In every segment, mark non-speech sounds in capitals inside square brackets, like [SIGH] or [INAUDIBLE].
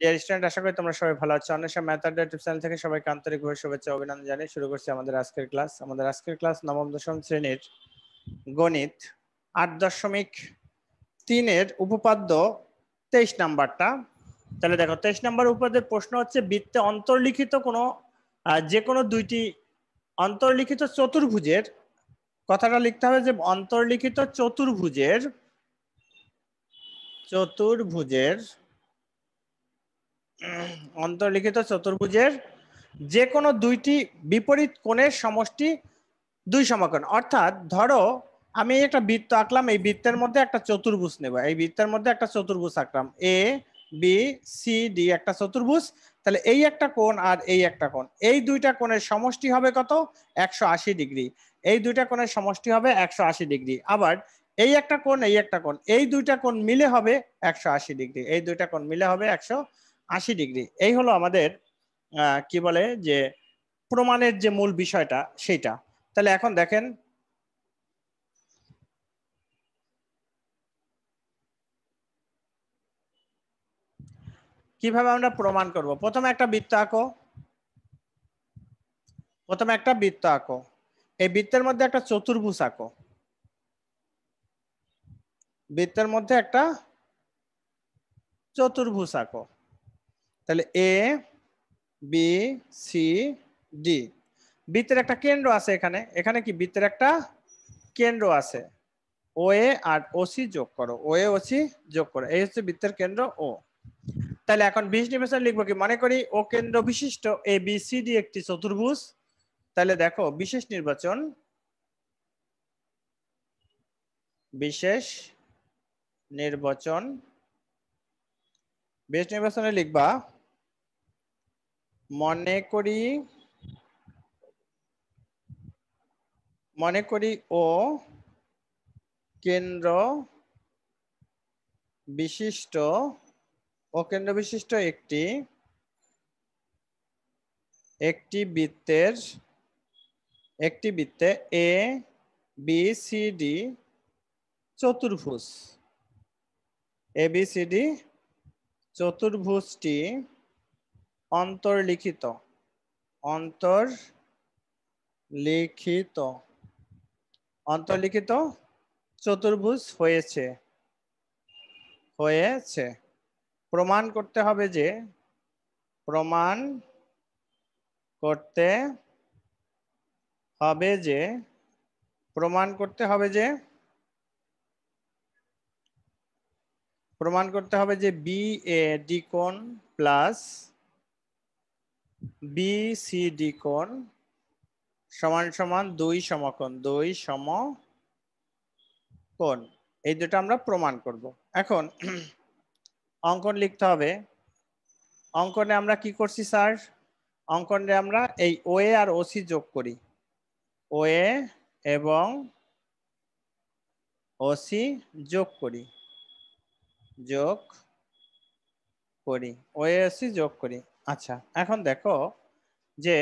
dear student আশা করি তোমরা সবাই ভালো আছো অনেক ম্যাথার ইউটিউব চ্যানেল থেকে সবাইকে আন্তরিকভাবে শুভেচ্ছা অভিনন্দন জানিয়ে শুরু করছি আমাদের আজকের ক্লাস আমাদের আজকের ক্লাস নবম দশম শ্রেণীর গণিত আট দশমিক তিনের উপপাদ্য তেইশ নাম্বারটা তাহলে দেখো তেইশ নাম্বার উপপাদ্যের প্রশ্ন হচ্ছে বৃত্তে অন্তর্লিখিত কোনো যে কোনো দুইটি অন্তর্লিখিত চতুর্ভুজের কথাটা লিখতে হবে যে অন্তর্লিখিত চতুর্ভুজের চতুর্ভুজের অন্তর্লিখিত চতুর্ভুজের যে কোনো দুইটি বিপরীত কোণের সমষ্টি দুই সমাকোণ অর্থাৎ ধরো আমি একটা বৃত্ত আঁকলাম এই বৃত্তের মধ্যে একটা চতুর্ভুজ নেব এই বৃত্তের মধ্যে একটা চতুর্ভুজ আঁকলাম এ বি সি ডি একটা চতুর্ভুজ তাহলে এই একটা কোণ আর এই একটা কোণ এই দুইটা কোণের সমষ্টি হবে কত একশো আশি ডিগ্রি এই দুইটা কোণের সমষ্টি হবে একশো আশি ডিগ্রি আবার এই একটা কোণ এই একটা কোণ এই দুইটা কোণ মিলে হবে একশো আশি ডিগ্রি এই দুইটা কোণ মিলে হবে একশো আশি ডিগ্রি এই হলো আমাদের কি বলে যে প্রমাণের যে মূল বিষয়টা সেইটা তাহলে এখন দেখেন কিভাবে আমরা প্রমাণ করব প্রথমে একটা বৃত্ত আঁকো প্রথমে একটা বৃত্ত আঁকো এই বৃত্তের মধ্যে একটা চতুর্ভুজ আঁকো বৃত্তের মধ্যে একটা চতুর্ভুজ আঁকো তাহলে এ বি সি ডি বৃত্তের একটা কেন্দ্র আছে এখানে এখানে কি বৃত্তের একটা কেন্দ্র আছে ও এ আর ও সি যোগ করো ও এ ও সি যোগ করো এই হচ্ছে বৃত্তের কেন্দ্র ও তাহলে এখন বিশ ডিমেশন লিখবো কি মনে করি ও কেন্দ্র বিশিষ্ট এ বি সি ডি একটি চতুর্ভুজ তাহলে দেখো বিশেষ নির্বাচন বিশেষ নির্বাচন বিশেষ নির্বাচনে লিখবা মনে করি মনে করি ও কেন্দ্র বিশিষ্ট ও কেন্দ্র বিশিষ্ট একটি একটি বৃত্তের একটি বৃত্তে এ বি সি ডি চতুর্ভুজ এ বি সি ডি চতুর্ভুজটি অন্তর্লিখিত অন্তর্লিখিত অন্তর্লিখিত চতুর্ভুজ হয়েছে হয়েছে প্রমাণ করতে হবে যে প্রমাণ করতে হবে যে প্রমাণ করতে হবে যে প্রমাণ করতে হবে যে বি এ ডি কোণ প্লাস বি সি ডি কোণ সমান সমান দুই সমকোণ দুই সম কোণ এই দুটা আমরা প্রমাণ করব এখন অঙ্কন লিখতে হবে অঙ্কনে আমরা কি করছি স্যার অঙ্কনে আমরা এই ও এ আর ওসি যোগ করি ও এ এবং ওসি যোগ করি যোগ করি ওএসি যোগ করি আচ্ছা এখন দেখো যে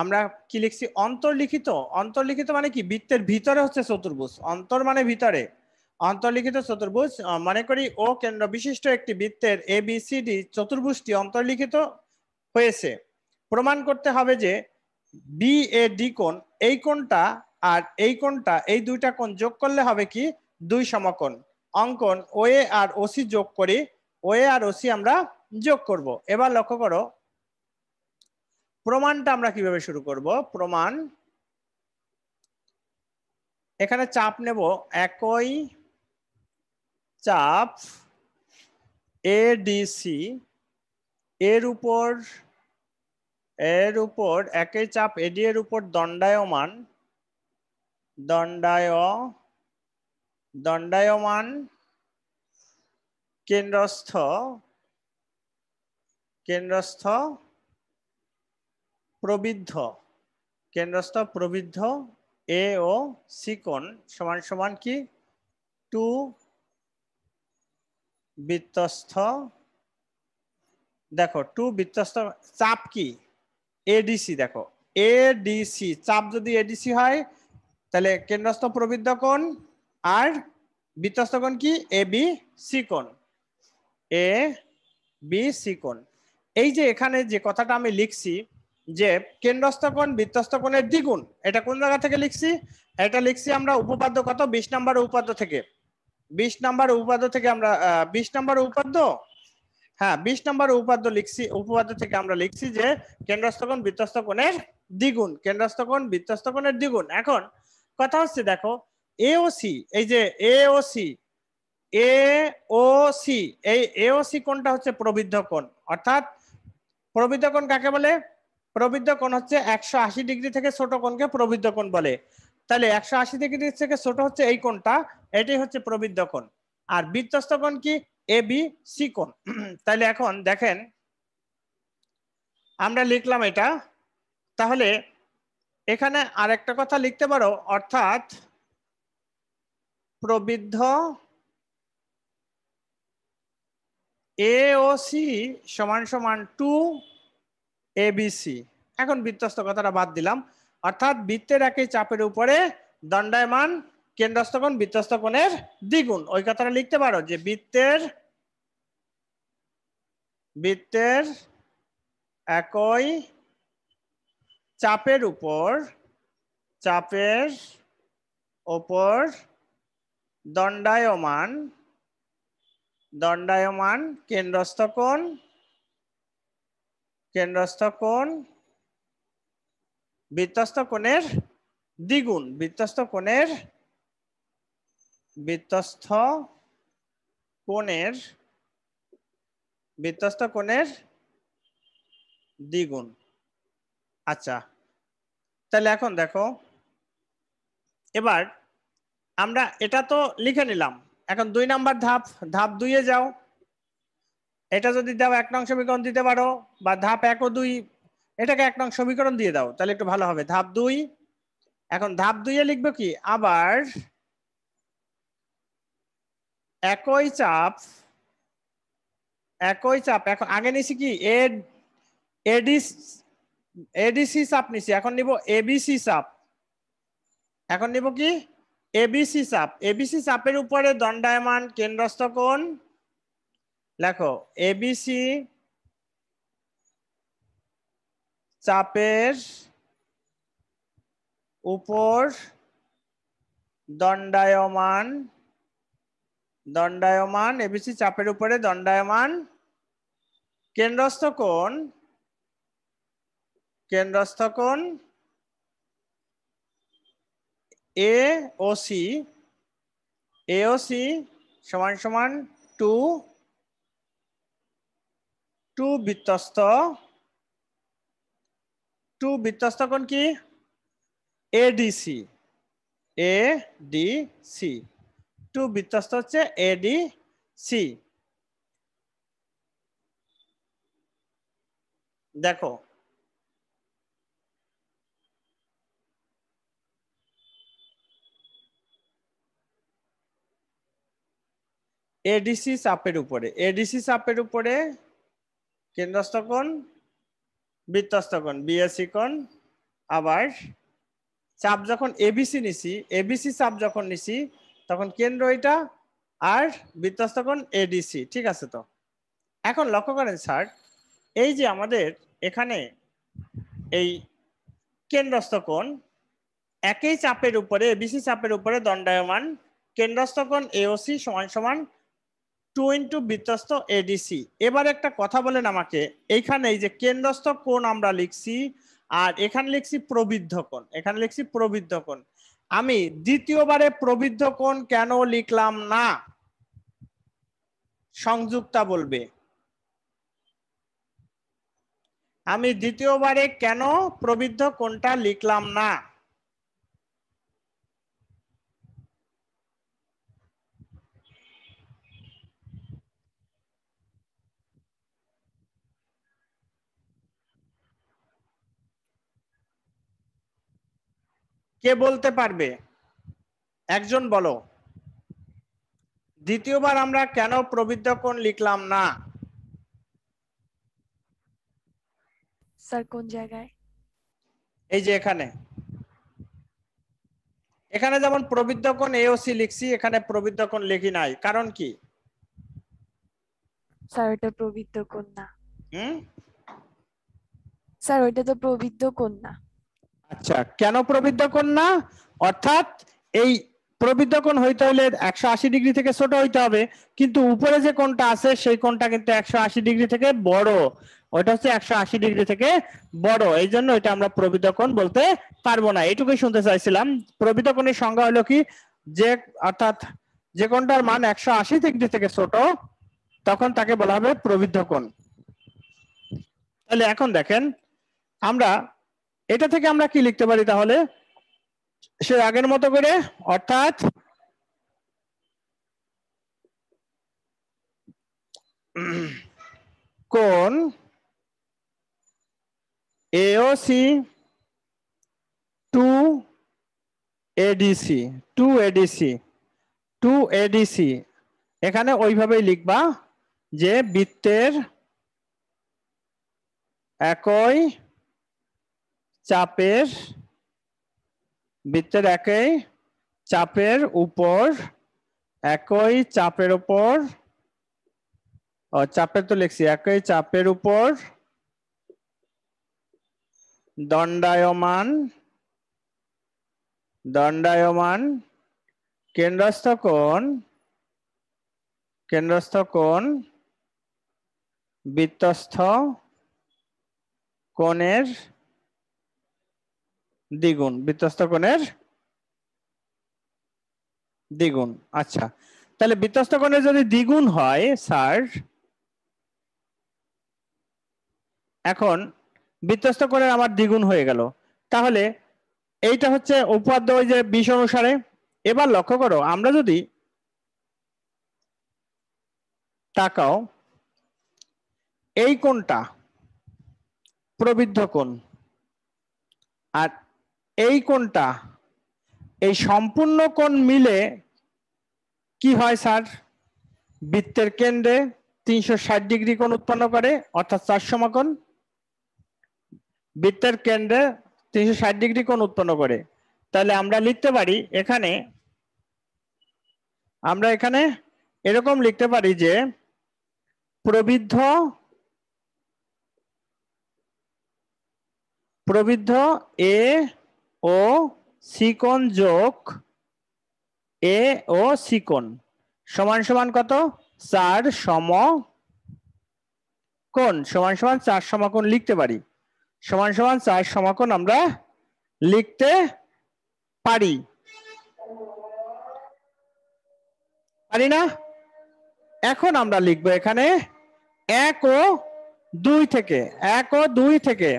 আমরা কি লিখছি অন্তর্লিখিত অন্তর্লিখিত মানে কি বৃত্তের ভিতরে হচ্ছে চতুর্ভুজ অন্তর মানে ভিতরে অন্তর্লিখিত চতুর্ভুজ মনে করি ও কেন্দ্র বিশিষ্ট একটি বৃত্তের এ বি সি ডি চতুর্ভুজটি অন্তর্লিখিত হয়েছে প্রমাণ করতে হবে যে বি এ ডি কোণ এই কোণটা আর এই কোণটা এই দুইটা কোণ যোগ করলে হবে কি দুই সমকোণ অঙ্কন ও এ আর ওসি যোগ করে ও এ আর ওসি আমরা যোগ করব এবার লক্ষ্য করো প্রমাণটা আমরা কিভাবে শুরু করব প্রমাণ এখানে চাপ নেব একই চাপ এডিসি এর উপর এর উপর একই চাপ এডি এর উপর দণ্ডায়মান দণ্ডায় দণ্ডায়মান কেন্দ্রস্থ কেন্দ্রস্থ প্রবৃদ্ধ কেন্দ্রস্থ প্রবৃদ্ধ এ ও সিকোণ সমান সমান কি টু বৃত্তস্থ দেখো টু বৃত্তস্থ চাপ কি এডিসি দেখো এডিসি চাপ যদি এডিসি হয় তাহলে কেন্দ্রস্থ প্রবৃদ্ধ কোণ আর বৃত্তস্থ কোণ কি A B C A B সিকোন এই যে এখানে যে কথাটা আমি লিখছি যে কেন্দ্রস্থাপন বৃত্তস্থাপনের দ্বিগুণ এটা কোন জায়গা থেকে লিখছি এটা লিখছি আমরা উপপাদ্য কত বিশ নাম্বার উপাদ্য থেকে বিশ নাম্বার উপাদ্য থেকে আমরা বিশ নাম্বার উপাদ্য হ্যাঁ বিশ নাম্বার উপাদ্য লিখছি উপপাদ্য থেকে আমরা লিখছি যে কেন্দ্রস্থাপন বৃত্তস্থাপনের দ্বিগুণ কেন্দ্রস্থাপন বৃত্তস্থাপনের দ্বিগুণ এখন কথা হচ্ছে দেখো এওসি এই যে এওসি সি এই এওসি কোনটা হচ্ছে প্রবৃদ্ধ কোণ অর্থাৎ প্রবৃদ্ধ কোণ কাকে বলে প্রবৃদ্ধ কোণ হচ্ছে একশো আশি ডিগ্রি থেকে ছোট কোণকে প্রবৃদ্ধ কোণ বলে তাহলে একশো আশি ডিগ্রি থেকে ছোট হচ্ছে এই কোণটা এটাই হচ্ছে প্রবৃদ্ধ কোণ আর বৃত্তস্থ কোণ কি এ বি সি কোণ [CLEARS THROAT] তাহলে এখন দেখেন আমরা লিখলাম এটা তাহলে এখানে আরেকটা কথা লিখতে পারো অর্থাৎ প্রবৃদ্ধ এওসি সমান সমান টু এবিসি এখন বৃত্তস্থ কথাটা বাদ দিলাম অর্থাৎ বৃত্তের একই চাপের উপরে দণ্ডায়মান কেন্দ্রস্থকোণ বৃত্তস্থকোণের দ্বিগুণ ওই কথাটা লিখতে পারো যে বৃত্তের বৃত্তের একই চাপের উপর চাপের ওপর দণ্ডায়মান দণ্ডায়মান কেন্দ্রস্থ কোণ কেন্দ্রস্থ কোণ বৃত্তস্থ কোণের দ্বিগুণ বৃত্তস্থ কোণের বৃত্তস্থ কোণের বৃত্তস্থ কোণের দ্বিগুণ আচ্ছা তাহলে এখন দেখো এবার আমরা এটা তো লিখে নিলাম এখন দুই নাম্বার ধাপ ধাপ দুইয়ে যাও এটা যদি দাও এক নং সমীকরণ দিতে পারো বা ধাপ এক ও দুই এটাকে এক নং সমীকরণ দিয়ে দাও তাহলে একটু ভালো হবে ধাপ দুই এখন ধাপ দুইয়ে লিখবে কি আবার একই চাপ একই চাপ এখন আগে নিছি কি এ এডিসি এডিসি চাপ নিছি এখন নিব এবিসি চাপ এখন নিব কি এবিসি চাপ এবিসি চাপের উপরে দণ্ডায়মান কেন্দ্রস্থ কোণ লেখো এবিসি চাপের উপর দণ্ডায়মান দণ্ডায়মান এবিসি চাপের উপরে দণ্ডায়মান কেন্দ্রস্থ কোণ কেন্দ্রস্থ কোণ এ ও সি এ ও সি সমান সমান টু টু বিত্তস্ত টু বৃত্তস্থ কোণ কি C A D C two বিত্তস্ত হচ্ছে এ ডি সি দেখো এডিসি চাপের উপরে এডিসি চাপের উপরে কেন্দ্রস্থকোণ কোণ বিএসি কোণ আবার চাপ যখন এবিসি নিছি এবিসি চাপ যখন নিছি তখন কেন্দ্র এটা আর বৃত্তস্থ এডিসি ঠিক আছে তো এখন লক্ষ্য করেন স্যার এই যে আমাদের এখানে এই কেন্দ্রস্থকোণ একই চাপের উপরে এবিসি চাপের উপরে দণ্ডায়মান কেন্দ্রস্থ এওসি সমান সমান টু ইন্টু বৃত্তস্থ এডিসি এবার একটা কথা বলেন আমাকে এইখানে এই যে কেন্দ্রস্থ কোণ আমরা লিখছি আর এখানে লিখছি প্রবৃদ্ধ কোণ এখানে লিখছি প্রবৃদ্ধ কোণ আমি দ্বিতীয়বারে প্রবৃদ্ধ কোণ কেন লিখলাম না সংযুক্তা বলবে আমি দ্বিতীয়বারে কেন প্রবৃদ্ধ কোণটা লিখলাম না কে বলতে পারবে একজন বলো দ্বিতীয়বার আমরা কেন প্রবৃদ্ধ লিখলাম না স্যার কোন জায়গায় এই যে এখানে এখানে যেমন প্রবৃদ্ধ কোণ এওসি লিখছি এখানে প্রবৃদ্ধ লিখি নাই কারণ কি স্যার এটা প্রবৃদ্ধ কোণ না হুম স্যার ওইটা তো প্রবৃদ্ধ কোণ না আচ্ছা কেন প্রবৃদ্ধ না অর্থাৎ এই প্রবৃদ্ধকোণ হইতে হলে একশো আশি ডিগ্রি থেকে ছোট হইতে হবে কিন্তু উপরে যে কোনটা আছে সেই কোনটা কিন্তু একশো আশি ডিগ্রি থেকে বড় ওইটা হচ্ছে একশো আশি ডিগ্রি থেকে বড় এই জন্য এটা আমরা প্রবৃদ্ধকোণ বলতে পারবো না এটুকুই শুনতে চাইছিলাম প্রবৃদ্ধকোণের সংজ্ঞা হলো কি যে অর্থাৎ যে কোনটার মান একশো আশি ডিগ্রি থেকে ছোট তখন তাকে বলা হবে প্রবৃদ্ধকোণ তাহলে এখন দেখেন আমরা এটা থেকে আমরা কি লিখতে পারি তাহলে সে আগের মতো করে অর্থাৎ কোন C two A D C two A D C two A D C এখানে ওইভাবেই লিখবা যে বৃত্তের একই চাপের বৃত্তের একই চাপের উপর একই চাপের উপর চাপের তো লিখছি একই চাপের উপর দণ্ডায়মান দণ্ডায়মান কেন্দ্রস্থ কোণ কেন্দ্রস্থ কোণ বৃত্তস্থ কোণের দ্বিগুণ বিধ্বস্ত কোণের দ্বিগুণ আচ্ছা তাহলে বিধ্বস্ত কোণের যদি দ্বিগুণ হয় স্যার এখন বিধ্বস্ত কোণের আমার দ্বিগুণ হয়ে গেল তাহলে এইটা হচ্ছে উপাদ্য ওই যে বিষ অনুসারে এবার লক্ষ্য করো আমরা যদি তাকাও এই কোণটা প্রবৃদ্ধ কোণ আর এই কোনটা এই সম্পূর্ণ কোন মিলে কি হয় স্যার বৃত্তের কেন্দ্রে তিনশো ষাট ডিগ্রি কোন উৎপন্ন করে অর্থাৎ চার সমাকোণ বৃত্তের কেন্দ্রে তিনশো ষাট ডিগ্রি কোন উৎপন্ন করে তাহলে আমরা লিখতে পারি এখানে আমরা এখানে এরকম লিখতে পারি যে প্রবৃদ্ধ প্রবৃদ্ধ এ ও সিকন যোগ এ ও সিকন সমান সমান কত চার সম কোন সমান সমান চার সমাকোন লিখতে পারি সমান সমান চার সমাকোন আমরা লিখতে পারি পারি না এখন আমরা লিখবো এখানে এক ও দুই থেকে এক ও দুই থেকে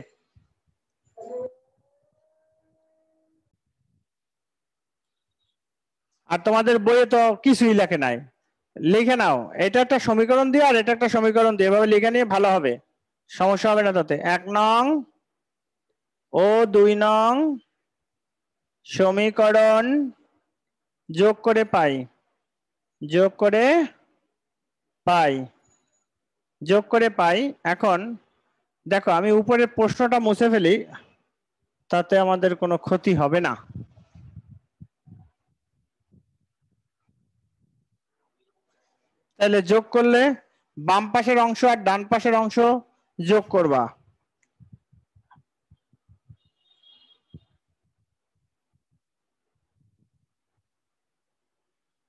আর তোমাদের বইয়ে তো কিছুই লেখে নাই লিখে নাও এটা একটা সমীকরণ দিয়ে আর এটা একটা সমীকরণ দিয়ে এভাবে লিখে নিয়ে ভালো হবে সমস্যা হবে না তাতে এক নং ও দুই নং সমীকরণ যোগ করে পাই যোগ করে পাই যোগ করে পাই এখন দেখো আমি উপরের প্রশ্নটা মুছে ফেলি তাতে আমাদের কোনো ক্ষতি হবে না তাহলে যোগ করলে বাম পাশের অংশ আর ডান পাশের অংশ যোগ করবা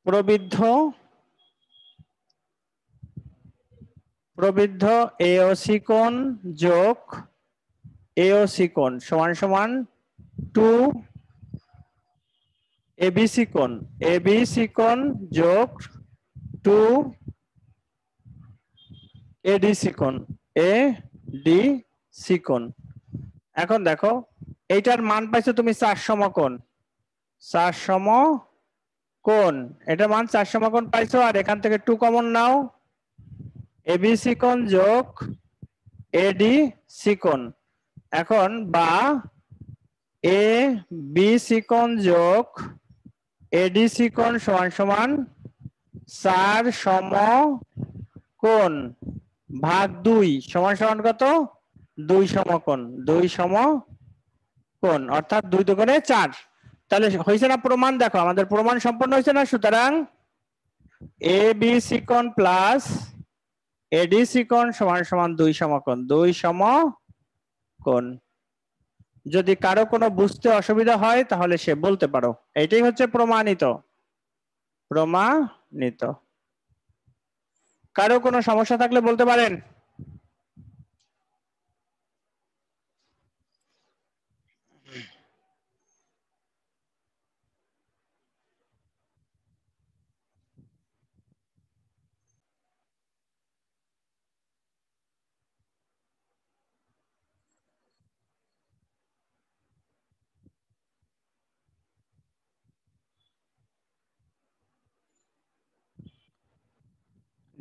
প্রবৃদ্ধ প্রবৃদ্ধ এওসি কোণ যোগ এওসি কোণ সমান সমান টু এবিসি কোণ এবিসি কোণ যোগ টু এডিসি কোণ এ ডি সি এখন দেখো এইটার মান পাইছো তুমি চার সমকোণ চার সম কোন এটা মান চার সমকোণ পাইছো আর এখান থেকে টু কমন নাও এবিসি কোণ যোগ এডি সি কোণ এখন বা এ বি সি যোগ এডি সি সমান সমান চার সম কোন ভাগ দুই সমান সমান কত দুই সমকোণ দুই সমকোণ অর্থাৎ দুই দোকানে চার তাহলে হয়েছে না প্রমাণ দেখো আমাদের প্রমাণ সম্পন্ন হয়েছে না সুতরাং এ বি সিকোণ প্লাস এডি সিকোণ সমান সমান দুই সমকোণ দুই সমকোণ যদি কারো কোনো বুঝতে অসুবিধা হয় তাহলে সে বলতে পারো এটাই হচ্ছে প্রমাণিত প্রমাণিত কারো কোনো সমস্যা থাকলে বলতে পারেন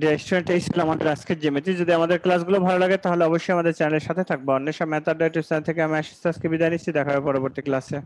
রেস্টুরেন্টে ছিল আমাদের আজকের যে যদি আমাদের ক্লাসগুলো ভালো লাগে তাহলে অবশ্যই আমাদের চ্যানেলের সাথে থাকবো অন্য সব মেথড থেকে আমি আশিস আজকে বিদায় নিচ্ছি দেখা হবে পরবর্তী ক্লাসে